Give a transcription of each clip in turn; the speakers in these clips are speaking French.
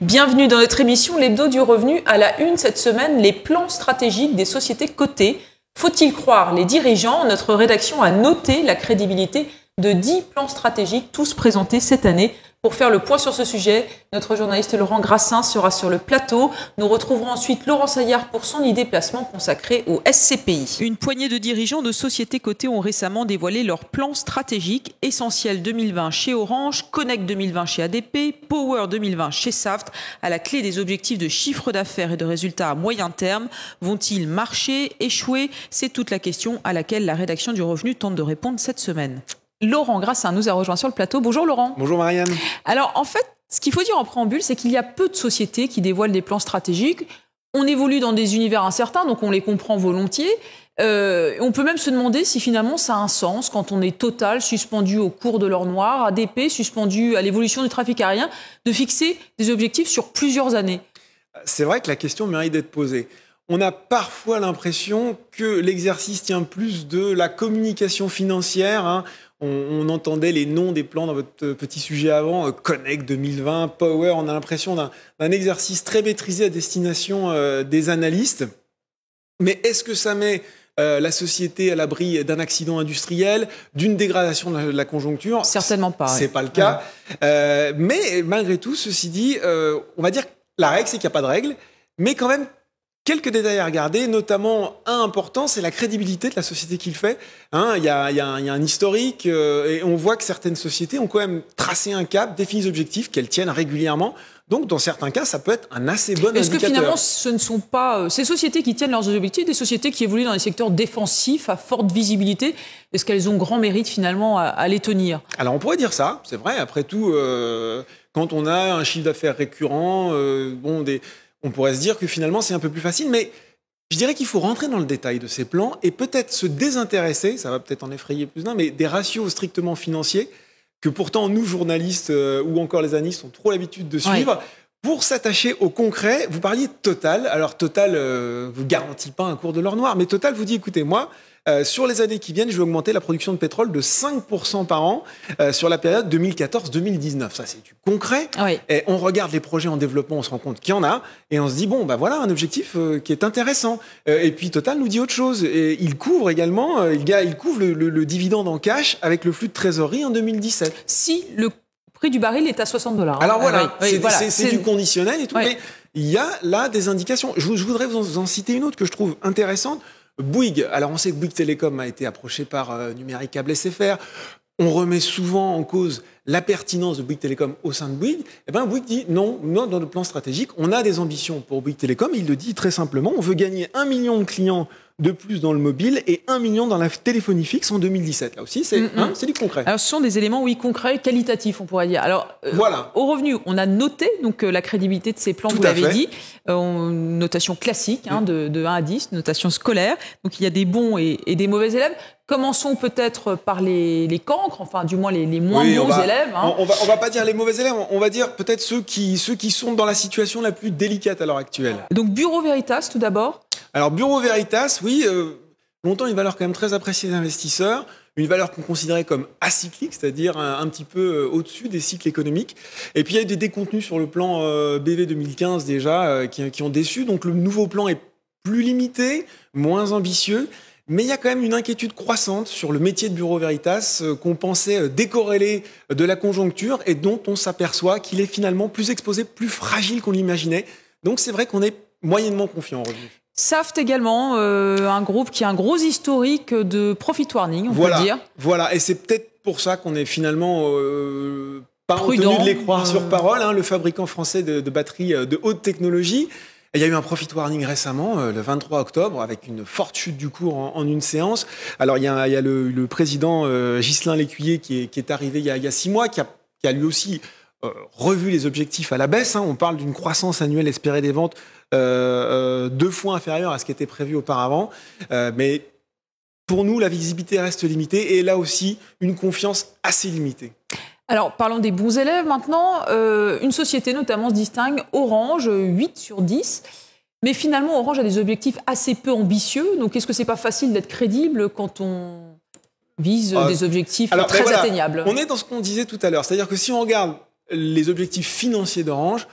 Bienvenue dans notre émission L'Hebdo du Revenu. À la une cette semaine, les plans stratégiques des sociétés cotées. Faut-il croire les dirigeants Notre rédaction a noté la crédibilité de 10 plans stratégiques, tous présentés cette année pour faire le point sur ce sujet, notre journaliste Laurent Grassin sera sur le plateau. Nous retrouverons ensuite Laurent Saillard pour son idée placement consacré au SCPI. Une poignée de dirigeants de sociétés cotées ont récemment dévoilé leur plan stratégique Essentiel 2020 chez Orange, Connect 2020 chez ADP, Power 2020 chez Saft. À la clé des objectifs de chiffre d'affaires et de résultats à moyen terme, vont-ils marcher, échouer C'est toute la question à laquelle la rédaction du Revenu tente de répondre cette semaine. Laurent Grassin nous a rejoint sur le plateau. Bonjour Laurent. Bonjour Marianne. Alors en fait, ce qu'il faut dire en préambule, c'est qu'il y a peu de sociétés qui dévoilent des plans stratégiques. On évolue dans des univers incertains, donc on les comprend volontiers. Euh, on peut même se demander si finalement ça a un sens quand on est total suspendu au cours de l'or noir, ADP suspendu à l'évolution du trafic aérien, de fixer des objectifs sur plusieurs années. C'est vrai que la question mérite d'être posée. On a parfois l'impression que l'exercice tient plus de la communication financière. Hein, on, entendait les noms des plans dans votre petit sujet avant, euh, Connect 2020, Power, on a l'impression d'un exercice très maîtrisé à destination euh, des analystes. Mais est-ce que ça met euh, la société à l'abri d'un accident industriel, d'une dégradation de la, conjoncture Certainement pas. C'est n'est pas le cas. mais malgré tout, ceci dit, on va dire que la règle, c'est qu'il n'y a pas de règle. Mais quand même, Quelques détails à regarder, notamment un important, c'est la crédibilité de la société qu'il fait. Il hein, il, y, y, a, un historique euh, et on voit que certaines sociétés ont quand même tracé un cap, défini des objectifs qu'elles tiennent régulièrement. Donc, dans certains cas, ça peut être un assez bon Est-ce que finalement, ce ne sont pas euh, ces sociétés qui tiennent leurs objectifs, des sociétés qui évoluent dans les secteurs défensifs à forte visibilité Est-ce qu'elles ont grand mérite finalement à, à les tenir Alors, on pourrait dire ça, c'est vrai. Après tout, euh, quand on a un chiffre d'affaires récurrent, bon, des, on pourrait se dire que finalement c'est un peu plus facile, mais je dirais qu'il faut rentrer dans le détail de ces plans et peut-être se désintéresser, ça va peut-être en effrayer plus d'un, mais des ratios strictement financiers que pourtant nous, journalistes euh, ou encore les analystes, sont trop l'habitude de suivre. Pour s'attacher au concret, vous parliez de Total. Alors Total ne euh, vous garantit pas un cours de l'or noir, mais Total vous dit, écoutez, moi, euh, sur les années qui viennent, je vais augmenter la production de pétrole de 5% par an euh, sur la période 2014-2019. Ça, c'est du concret. Et on regarde les projets en développement, on se rend compte qu'il y en a, et on se dit, bon, bah voilà un objectif euh, qui est intéressant. et puis Total nous dit autre chose. Et il couvre également, il, il couvre le, dividende en cash avec le flux de trésorerie en 2017. Si le prix du baril est à 60 dollars. Alors voilà, ah c'est du conditionnel et tout, mais il y a là des indications. Je, voudrais vous en, citer une autre que je trouve intéressante. Bouygues, alors on sait que Bouygues Télécom a été approché par euh, Numéricable SFR. On remet souvent en cause la pertinence de Bouygues Télécom au sein de Bouygues, eh ben Bouygues dit non, non, dans le plan stratégique, on a des ambitions pour Bouygues Télécom. Il le dit très simplement, on veut gagner un million de clients de plus dans le mobile et un million dans la téléphonie fixe en 2017. Là aussi, hein, c'est du concret. Alors, ce sont des éléments, oui, concrets, qualitatifs, on pourrait dire. Alors, euh, au revenu, on a noté donc euh, la crédibilité de ces plans, vous l'avez dit. Euh, notation classique, hein, mm. de, 1 à 10, notation scolaire. Donc, il y a des bons et, des mauvais élèves. Commençons peut-être par les, cancres, enfin, du moins les, moins bons élèves. Hein. On, va, pas dire les mauvais élèves, on va dire peut-être ceux qui, ceux qui sont dans la situation la plus délicate à l'heure actuelle. Donc Bureau Veritas tout d'abord Alors Bureau Veritas, oui, euh, longtemps une valeur quand même très appréciée des investisseurs une valeur qu'on considérait comme acyclique, c'est-à-dire un, petit peu euh, au-dessus des cycles économiques. Et puis il y a eu des décontenus sur le plan euh, BV 2015 déjà qui, qui, ont déçu. Donc le nouveau plan est plus limité, moins ambitieux. Mais il y a quand même une inquiétude croissante sur le métier de Bureau Veritas euh, qu'on pensait euh, décorrélé de la conjoncture et dont on s'aperçoit qu'il est finalement plus exposé, plus fragile qu'on l'imaginait. Donc c'est vrai qu'on est moyennement confiant en revue. Saft également, euh, un groupe qui a un gros historique de profit warning, on va peut dire. Voilà, et c'est peut-être pour ça qu'on est finalement pas en tenue de les croire sur parole. Hein, le fabricant français de, de batteries de haute technologie il y a eu un profit warning récemment, euh, le 23 octobre, avec une forte chute du cours en, une séance. Alors, il y a, le, président Gislain euh, Ghislain Lécuyer qui est, arrivé il y, a, six mois, qui a, lui aussi euh, revu les objectifs à la baisse. Hein. On parle d'une croissance annuelle espérée des ventes deux fois inférieure à ce qui était prévu auparavant. mais pour nous, la visibilité reste limitée et là aussi, une confiance assez limitée. Alors, parlons des bons élèves maintenant. Euh, une société notamment se distingue Orange, 8 sur 10. Mais finalement, Orange a des objectifs assez peu ambitieux. Donc, est-ce que c'est pas facile d'être crédible quand on vise ah, des objectifs très ben atteignables On est dans ce qu'on disait tout à l'heure. C'est-à-dire que si on regarde les objectifs financiers d'Orange,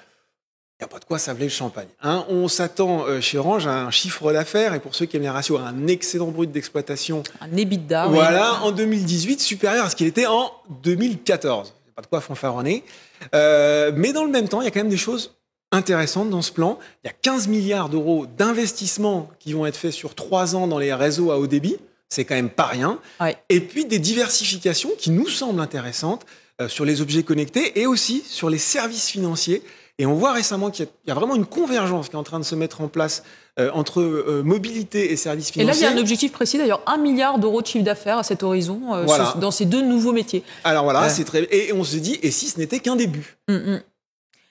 n'y a pas de quoi savler le champagne. Hein, on s'attend euh, chez Orange à un chiffre d'affaires, et pour ceux qui aiment les ratios, à un excellent brut d'exploitation. Un EBITDA. Voilà, en 2018, supérieur à ce qu'il était en 2014. Il n'y a pas de quoi fanfaronner. Euh, mais dans le même temps, il y a quand même des choses intéressantes dans ce plan. Il y a 15 milliards d'euros d'investissements qui vont être faits sur trois ans dans les réseaux à haut débit. C'est quand même pas rien. Et puis des diversifications qui nous semblent intéressantes euh, sur les objets connectés et aussi sur les services financiers. Et on voit récemment qu'il y, a vraiment une convergence qui est en train de se mettre en place euh, entre euh, mobilité et services financiers. Et là, il y a un objectif précis, d'ailleurs, 1 milliard d'euros de chiffre d'affaires à cet horizon euh, dans ces deux nouveaux métiers. Alors voilà, c'est très. Et on se dit, et si ce n'était qu'un début mm, mm.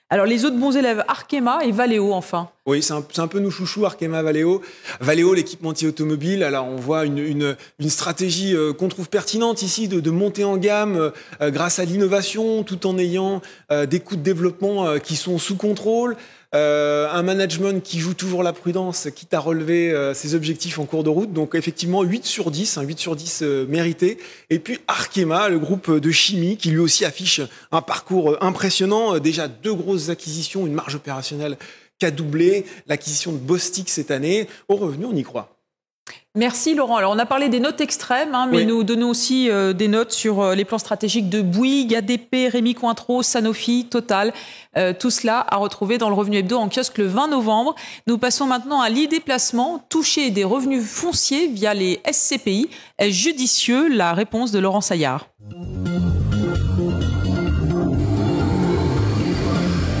Alors les autres bons élèves, Arkema et Valeo, enfin. Oui, c'est un, un, peu nous chouchou Arkema Valeo. Valeo, l'équipementier automobile, alors on voit une, une, une stratégie euh, qu'on trouve pertinente ici de, de monter en gamme euh, grâce à l'innovation, tout en ayant euh, des coûts de développement qui sont sous contrôle, un management qui joue toujours la prudence, quitte à relever ses objectifs en cours de route. Donc effectivement, 8 sur 10, un 8 sur 10 mérité. Et puis Arkema, le groupe de chimie, qui lui aussi affiche un parcours impressionnant, déjà deux grosses acquisitions, une marge opérationnelle qui a doublé, l'acquisition de Bostik cette année. Au revenu, on y croit. Merci Laurent. Alors on a parlé des notes extrêmes, hein, mais nous donnons aussi euh, des notes sur euh, les plans stratégiques de Bouygues, ADP, Rémi Cointreau, Sanofi, Total. Euh, tout cela à retrouver dans le Revenu Hebdo en kiosque le 20 novembre. Nous passons maintenant à l'idée placement, toucher des revenus fonciers via les SCPI. Est judicieux la réponse de Laurent Saillard.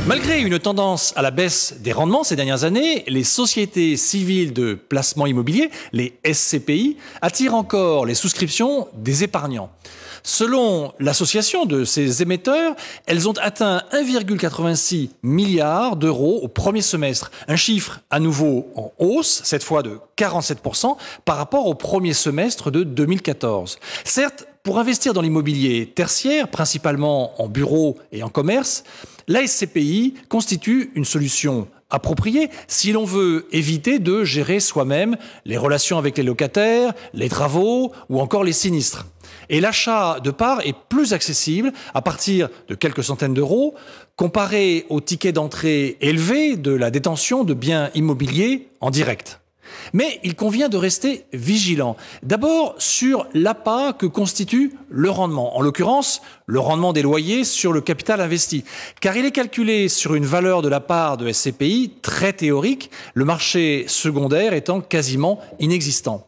Malgré une tendance à la baisse des rendements ces dernières années, les sociétés civiles de placement immobilier, les SCPI, attirent encore les souscriptions des épargnants. Selon l'association de ces émetteurs, elles ont atteint 1,86 milliard d'euros au premier semestre, un chiffre à nouveau en hausse, cette fois de 47% par rapport au premier semestre de 2014. Certes, pour investir dans l'immobilier tertiaire, principalement en bureaux et en commerce, la SCPI constitue une solution appropriée si l'on veut éviter de gérer soi-même les relations avec les locataires, les travaux ou encore les sinistres. Et l'achat de parts est plus accessible à partir de quelques centaines d'euros comparé au ticket d'entrée élevé de la détention de biens immobiliers en direct. Mais il convient de rester vigilant. D'abord sur l'appât que constitue le rendement, en l'occurrence le rendement des loyers sur le capital investi. Car il est calculé sur une valeur de la part de SCPI très théorique, le marché secondaire étant quasiment inexistant.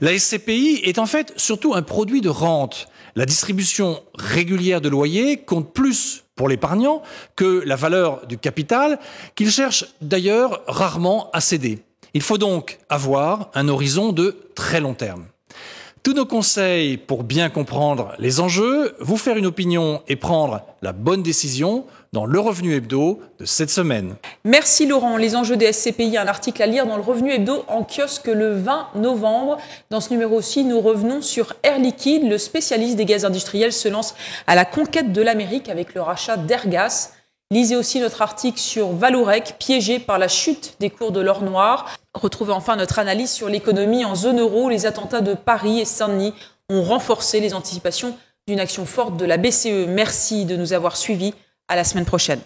La SCPI est en fait surtout un produit de rente. La distribution régulière de loyers compte plus pour l'épargnant que la valeur du capital qu'il cherche d'ailleurs rarement à céder. Il faut donc avoir un horizon de très long terme. Tous nos conseils pour bien comprendre les enjeux, vous faire une opinion et prendre la bonne décision dans le Revenu Hebdo de cette semaine. Merci Laurent. Les enjeux des SCPI, un article à lire dans le Revenu Hebdo en kiosque le 20 novembre. Dans ce numéro aussi, nous revenons sur Air Liquide. Le spécialiste des gaz industriels se lance à la conquête de l'Amérique avec le rachat d'Airgas. Lisez aussi notre article sur Valourec, piégé par la chute des cours de l'or noir. Retrouvez enfin notre analyse sur l'économie en zone euro. Les attentats de Paris et Saint-Denis ont renforcé les anticipations d'une action forte de la BCE. Merci de nous avoir suivis. À la semaine prochaine.